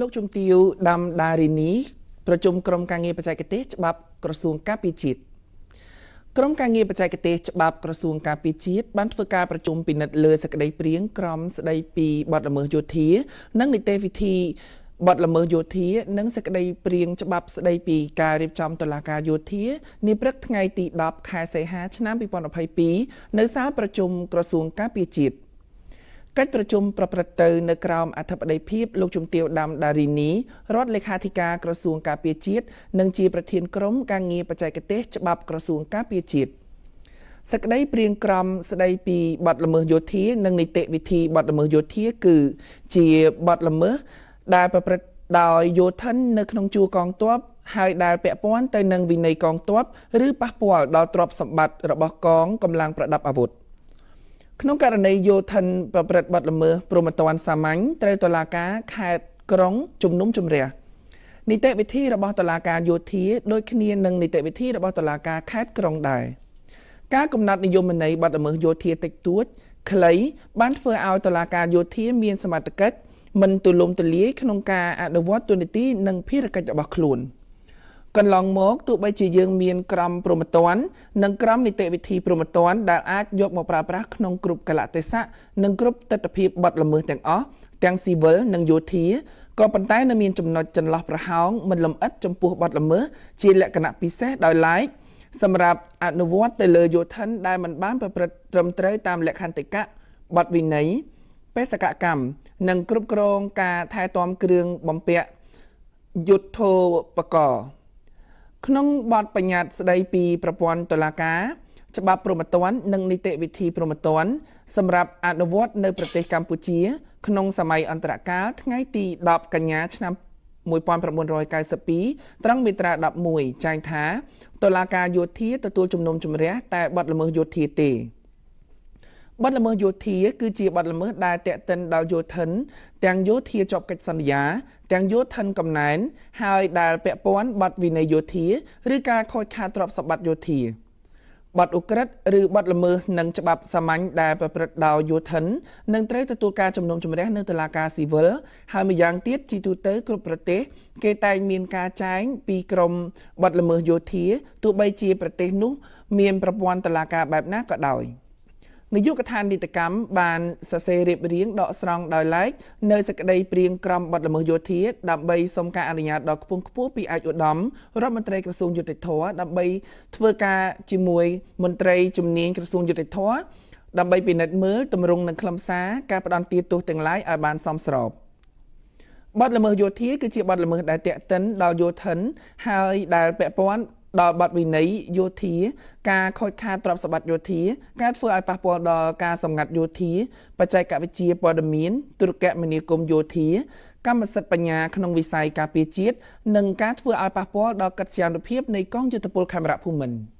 លោកជំទាវដាំដារីនីប្រជុំក្រុមការងារបច្ចេកទេសច្បាប់ ក្រសួងការពារជាតិក្រុមការងារបច្ចេកទេសច្បាប់ក្រសួងការពារជាតិបានធ្វើការប្រជុំពិនិត្យលើសក្តីព្រៀងក្រមស្តីពីបទល្មើសយោធា និងនីតិវិធីបទល្មើសយោធា និងសក្តីព្រៀងច្បាប់ស្តីពីការរៀបចំតុលាការយោធា នាព្រឹកថ្ងៃទី10ខែសីហា ឆ្នាំ2022នៅសាលប្រជុំក្រសួងការពារជាតិកិច្ចប្រជុំប្រព្រឹត្តទៅនៅក្រោមអធិបតីភាពលោកជំទាវដាំដារីនីរដ្ឋលេខាធិការក្រសួងការពារជាតិនិងជាប្រធានក្រុមការងារបច្ចេកទេសច្បាប់ក្រសួងការពារជាតិសក្តីព្រៀងក្រមស្ដីពីបទល្មើសយោធានិងនីតិវិធីបទល្មើសយោធាគឺជាបទល្មើសដែលប្រព្រឹត្តដោយយោធិននៅក្នុងជួរកងទ័ពហើយដែលពាក់ព័ន្ធទៅនឹងវិន័យកងទ័ពឬប៉ះពាល់ដល់ទ្រព្យសម្បត្តិរបស់កងកម្លាំងប្រដាប់អាវុធ។ក្នុងករណីយោធិនប្រព្រឹត្តបទល្មើសព្រហ្មទណ្ឌសាមញ្ញត្រូវតុលាការខេត្តក្រុងជំនុំជម្រះនីតិវិធីរបស់តុលាការយោធាដូចគ្នានឹងនីតិវិធីរបស់តុលាការខេត្តក្រុងដែរការកំណត់និយមន័យបទល្មើសយោធាតិចតួចខ្លីបានធ្វើឲ្យតុលាការយោធាមានសមត្ថកិច្ចមិនទូលំទូលាយក្នុងការអនុវត្តទូនីតិនិងភារកិច្ចរបស់ខ្លួន។កន្លងមកទោះបីជាយើងមានក្រមព្រហ្មទណ្ឌនិងក្រមនីតិវិធីព្រហ្មទណ្ឌដែលអាចយកមកប្រើប្រាស់ក្នុងគ្រប់កលៈទេសៈនិងគ្រប់ទិដ្ឋភាពបទល្មើសទាំងអស់ទាំងស៊ីវិលនិងយោធាក៏ប៉ុន្តែនៅមានចំណុចចន្លោះប្រហោងមិនលំអិតចំពោះបទល្មើសជាលក្ខណៈពិសេសដោយឡែកសម្រាប់អនុវត្តទៅលើយោធិនដែលមិនបានប្រព្រឹត្តត្រឹមត្រូវតាមលក្ខន្តិកៈបទវិន័យបេសកកម្មនិងគ្រប់គ្រងការថែទាំគ្រឿងបំពាក់យុទ្ធោបករណ៍ក្នុងបទបញ្ញត្តិស្ដីពីប្រព័ន្ធតុលាការ ច្បាប់ព្រហ្មទណ្ឌនិងនីតិវិធីព្រហ្មទណ្ឌសម្រាប់អនុវត្តនៅប្រទេសកម្ពុជា ក្នុងសម័យអន្តរកាលថ្ងៃទី10កញ្ញា ឆ្នាំ1992ត្រង់មាត្រា11ចែងថាតុលាការយោធាទទួលជំនុំជម្រះតែបទល្មើសយោធាទេបទល្មើសយោធាគឺជាបទល្មើសដែលតេតិនដល់យោធិនទាំងយោធាជាប់កិច្ចសន្យា ទាំងយោធិនកំណែនហើយដែលពាក់ព័ន្ធបទវិន័យយោធា ឬការខូចខាតទ្រព្យសម្បត្តិយោធាបទអ ுக ្រិតឬបទល្មើសនឹងច្បាប់សាមញ្ញដែលប្រព្រឹត្តដោយយោធិននឹងត្រូវទទួលការជំនុំជម្រះនៅតុលាការស៊ីវិលហើយម្យ៉ាងទៀតជីទូទៅគ្រប់ប្រទេស គេតែងមានការចែងពីក្រមបទល្មើសយោធាទោះបីជាប្រទេសនោះមានប្រព័ន្ធតុលាការបែបណាក៏ដោយ។នាយកដ្ឋាននីតិកម្មបាន សរសេររៀបរៀងដកស្រង់ដោយឡែកនៅសេចក្តីព្រៀងក្រមបទល្មើសយោធា ដើម្បីសុំការអនុញ្ញាតដល់ខ្ពងខ្ពស់ពីឯកឧត្តមរដ្ឋមន្ត្រីក្រសួងយុតិធធដើម្បី ធ្វើការជាមួយមន្ត្រីជំនាញក្រសួងយុតិធធដើម្បីពិនិត្យមើលទម្រង់និងខ្លឹមសារការផ្ដន់ទាទោសទាំងឡាយឲ្យបានសមស្របបទល្មើសយោធាគឺជាបទល្មើសដែលតេតិនដល់យោធិនហើយដែលពាក់ព័ន្ធដល់បទវិន័យយោធាការខូចខាតទ្រព្យសម្បត្តិយោធាការធ្វើឲ្យប៉ះពាល់ដល់ការសម្ងាត់យោធាបច្ចេកវិទ្យាព័ត៌មានទូរគមនាគមន៍យោធាកម្មសិទ្ធិបញ្ញាក្នុងវិស័យការពារជាតិនិងការធ្វើឲ្យប៉ះពាល់ដល់កិត្យានុភាពនៃកងយុទ្ធពលខេមរៈភូមិន្ទ។